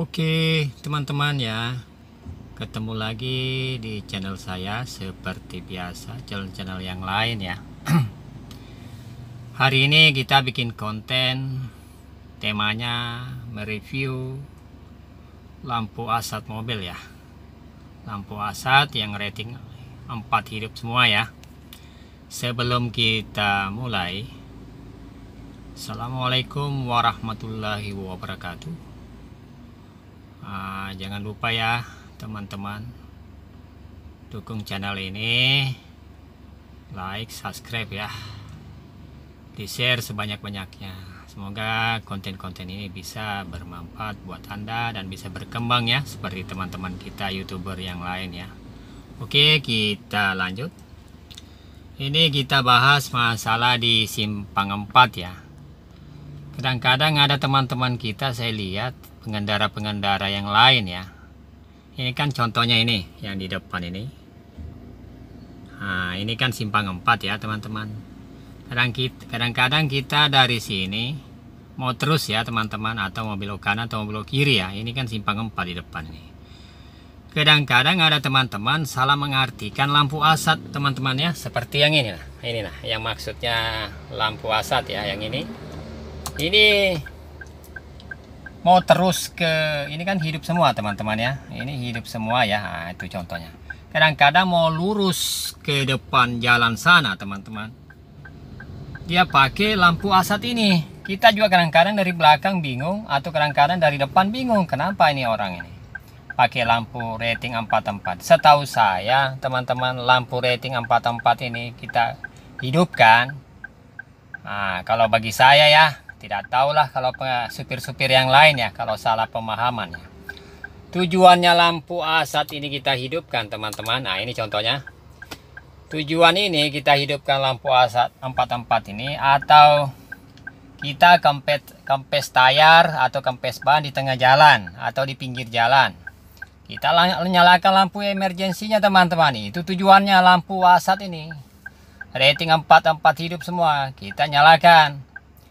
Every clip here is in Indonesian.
Oke teman-teman ya Ketemu lagi di channel saya Seperti biasa channel-channel yang lain ya Hari ini kita bikin konten Temanya mereview Lampu asat mobil ya Lampu asat yang rating 4 hidup semua ya Sebelum kita mulai Assalamualaikum warahmatullahi wabarakatuh jangan lupa ya, teman-teman, dukung channel ini, like, subscribe ya, di-share sebanyak-banyaknya. Semoga konten-konten ini bisa bermanfaat buat Anda dan bisa berkembang ya, seperti teman-teman kita, youtuber yang lain ya. Oke, kita lanjut. Ini kita bahas masalah di simpang 4 ya. Kadang-kadang ada teman-teman kita saya lihat pengendara-pengendara yang lain ya ini kan contohnya ini yang di depan ini nah ini kan simpang 4 ya teman-teman kadang-kadang kita, kita dari sini mau terus ya teman-teman atau mobil belok kanan atau mobil belok kiri ya ini kan simpang 4 di depan ini kadang-kadang ada teman-teman salah mengartikan lampu asat teman-teman ya seperti yang ini nah ini nah yang maksudnya lampu asat ya yang ini ini mau terus ke ini kan hidup semua teman-teman ya ini hidup semua ya nah, itu contohnya kadang-kadang mau lurus ke depan jalan sana teman-teman dia pakai lampu asat ini kita juga kadang-kadang dari belakang bingung atau kadang-kadang dari depan bingung kenapa ini orang ini pakai lampu rating 44 setahu saya teman-teman lampu rating 44 ini kita hidupkan nah, kalau bagi saya ya tidak tahulah kalau supir-supir yang lain ya kalau salah pemahamannya. Tujuannya lampu asat ini kita hidupkan teman-teman. Nah ini contohnya. Tujuan ini kita hidupkan lampu asat 44 ini atau kita kempes, kempes tayar atau kempes ban di tengah jalan atau di pinggir jalan. Kita nyalakan lampu emergensinya teman-teman. Itu tujuannya lampu asat ini rating 44 hidup semua kita nyalakan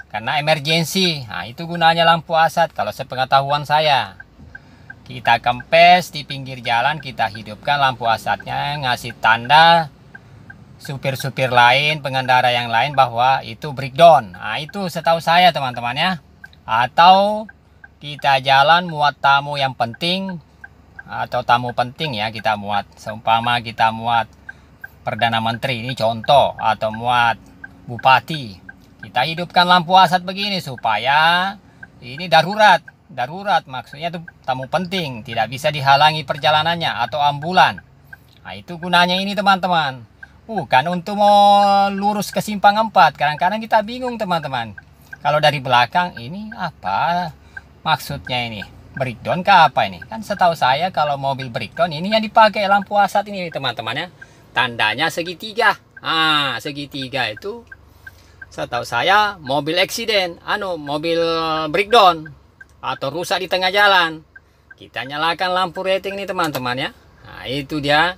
karena emergensi. Nah, itu gunanya lampu asat kalau sepengetahuan saya. Kita kempes di pinggir jalan, kita hidupkan lampu asatnya, ngasih tanda supir-supir lain, pengendara yang lain bahwa itu breakdown. Nah, itu setahu saya teman temannya Atau kita jalan muat tamu yang penting atau tamu penting ya kita muat. Seumpama kita muat Perdana Menteri ini contoh atau muat Bupati kita hidupkan lampu asat begini supaya ini darurat. Darurat maksudnya itu tamu penting, tidak bisa dihalangi perjalanannya atau ambulan. Nah, itu gunanya ini teman-teman. Bukan untuk mau lurus ke simpang empat Kadang-kadang kita bingung teman-teman. Kalau dari belakang ini apa maksudnya ini? Breakdown ke apa ini? Kan setahu saya kalau mobil breakdown ini yang dipakai lampu asat ini teman-teman ya. Tandanya segitiga. Ah, segitiga itu Setahu saya mobil eksiden, anu mobil breakdown atau rusak di tengah jalan. Kita nyalakan lampu rating nih teman-teman ya. Nah, itu dia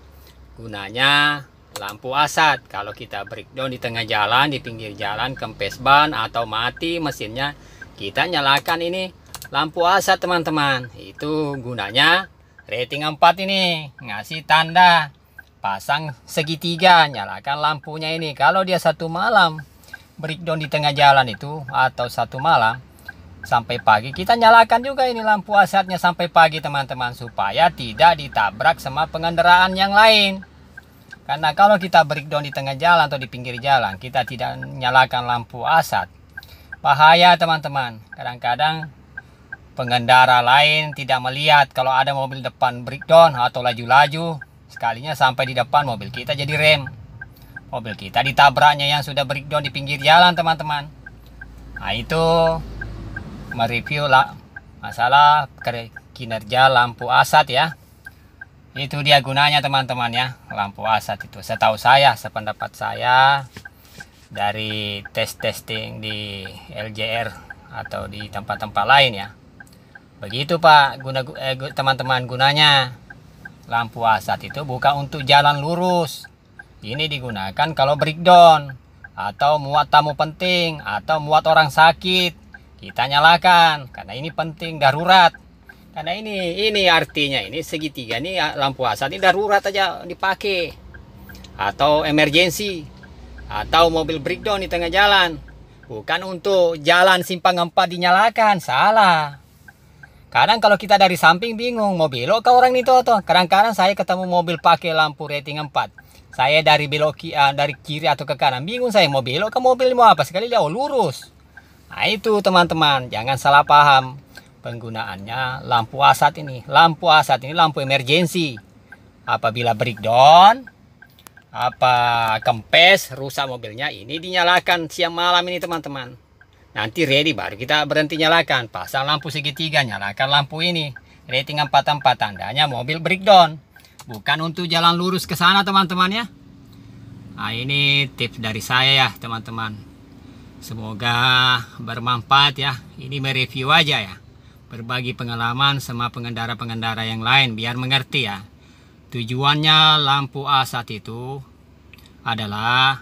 gunanya lampu asat. Kalau kita breakdown di tengah jalan, di pinggir jalan kempes ban atau mati mesinnya, kita nyalakan ini lampu asat teman-teman. Itu gunanya rating 4 ini ngasih tanda pasang segitiga nyalakan lampunya ini kalau dia satu malam breakdown di tengah jalan itu atau satu malam sampai pagi kita nyalakan juga ini lampu asatnya sampai pagi teman-teman supaya tidak ditabrak sama pengendaraan yang lain karena kalau kita breakdown di tengah jalan atau di pinggir jalan kita tidak nyalakan lampu asat bahaya teman-teman kadang-kadang pengendara lain tidak melihat kalau ada mobil depan breakdown atau laju-laju sekalinya sampai di depan mobil kita jadi rem Mobil oh, kita ditabraknya yang sudah breakdown di pinggir jalan teman-teman. Nah itu mereview lah masalah kinerja lampu asat ya. Itu dia gunanya teman-teman ya lampu asat itu. Setahu saya, sependapat saya dari tes testing di LJR atau di tempat-tempat lain ya. Begitu Pak guna eh, teman-teman eh, gunanya lampu asat itu bukan untuk jalan lurus ini digunakan kalau breakdown atau muat tamu penting atau muat orang sakit. Kita nyalakan karena ini penting darurat. Karena ini ini artinya ini segitiga ini lampu asat ini darurat aja dipakai atau emergency atau mobil breakdown di tengah jalan. Bukan untuk jalan simpang empat dinyalakan, salah. Kadang kalau kita dari samping bingung mobil belok ke orang itu atau Kadang-kadang saya ketemu mobil pakai lampu rating 4. Saya dari belok uh, dari kiri atau ke kanan bingung saya mau belok ke mobil mau apa sekali dia oh, lurus. Nah itu teman-teman jangan salah paham penggunaannya lampu asat ini. Lampu asat ini lampu emergensi. Apabila breakdown apa kempes rusak mobilnya ini dinyalakan siang malam ini teman-teman. Nanti ready baru kita berhenti nyalakan. Pasang lampu segitiga nyalakan lampu ini. Rating 44 tandanya mobil breakdown bukan untuk jalan lurus ke sana teman-teman ya nah ini tips dari saya ya teman-teman semoga bermanfaat ya ini mereview aja ya berbagi pengalaman sama pengendara-pengendara yang lain biar mengerti ya tujuannya lampu asat itu adalah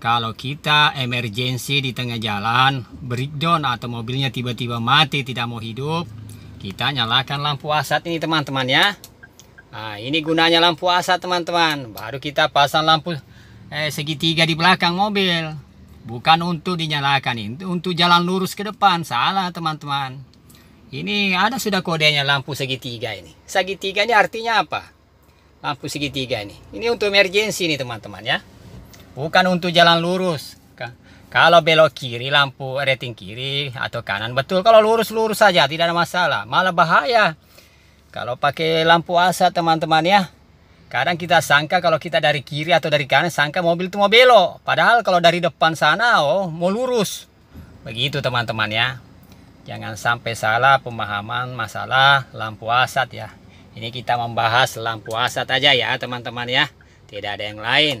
kalau kita emergensi di tengah jalan, breakdown atau mobilnya tiba-tiba mati tidak mau hidup, kita nyalakan lampu asat ini teman-teman ya. Nah, ini gunanya lampu asa teman-teman. Baru kita pasang lampu eh, segitiga di belakang mobil. Bukan untuk dinyalakan, ini untuk jalan lurus ke depan. Salah teman-teman. Ini ada sudah kodenya lampu segitiga ini. Segitiga ini artinya apa? Lampu segitiga ini. Ini untuk emergensi nih teman-teman ya. Bukan untuk jalan lurus. Kalau belok kiri lampu rating kiri atau kanan betul. Kalau lurus-lurus saja tidak ada masalah. Malah bahaya kalau pakai lampu asa teman-teman ya. Kadang kita sangka kalau kita dari kiri atau dari kanan sangka mobil itu mau belok. Padahal kalau dari depan sana oh mau lurus. Begitu teman-teman ya. Jangan sampai salah pemahaman masalah lampu asat ya. Ini kita membahas lampu asat aja ya teman-teman ya. Tidak ada yang lain.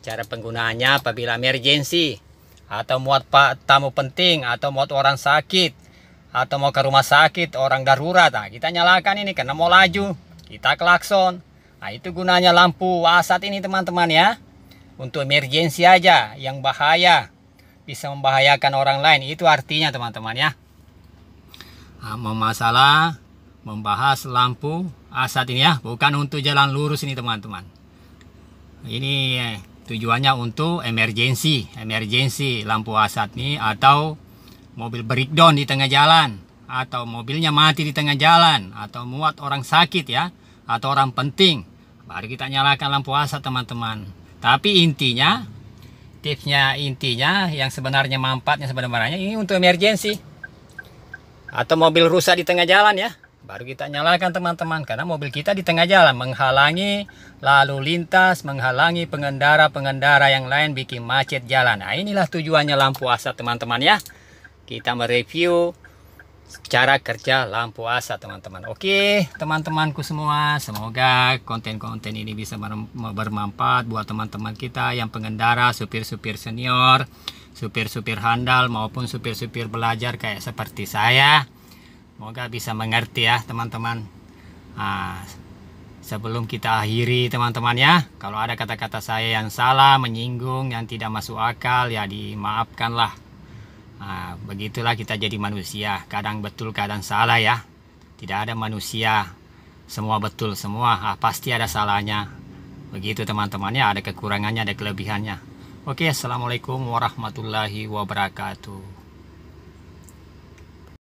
Cara penggunaannya apabila emergency. atau muat tamu penting atau muat orang sakit atau mau ke rumah sakit orang darurat nah, kita nyalakan ini karena mau laju kita klakson nah itu gunanya lampu wasat ini teman-teman ya untuk emergensi aja yang bahaya bisa membahayakan orang lain itu artinya teman-teman ya nah, masalah membahas lampu asat ini ya bukan untuk jalan lurus ini teman-teman ini eh, tujuannya untuk emergensi emergensi lampu asat ini atau mobil breakdown di tengah jalan, atau mobilnya mati di tengah jalan, atau muat orang sakit ya, atau orang penting, baru kita nyalakan lampu asap teman-teman. Tapi intinya, tipsnya intinya yang sebenarnya manfaatnya sebenarnya ini untuk emergensi atau mobil rusak di tengah jalan ya baru kita nyalakan teman-teman karena mobil kita di tengah jalan menghalangi lalu lintas menghalangi pengendara-pengendara yang lain bikin macet jalan nah inilah tujuannya lampu asap teman-teman ya kita mereview cara kerja lampu asa teman-teman oke teman-temanku semua semoga konten-konten ini bisa bermanfaat buat teman-teman kita yang pengendara supir-supir senior supir-supir handal maupun supir-supir belajar kayak seperti saya semoga bisa mengerti ya teman-teman nah, sebelum kita akhiri teman-teman ya kalau ada kata-kata saya yang salah menyinggung yang tidak masuk akal ya dimaafkanlah Nah, begitulah kita jadi manusia. Kadang betul, kadang salah ya. Tidak ada manusia semua betul semua. Ah, pasti ada salahnya. Begitu teman-temannya, ada kekurangannya, ada kelebihannya. Oke, assalamualaikum warahmatullahi wabarakatuh.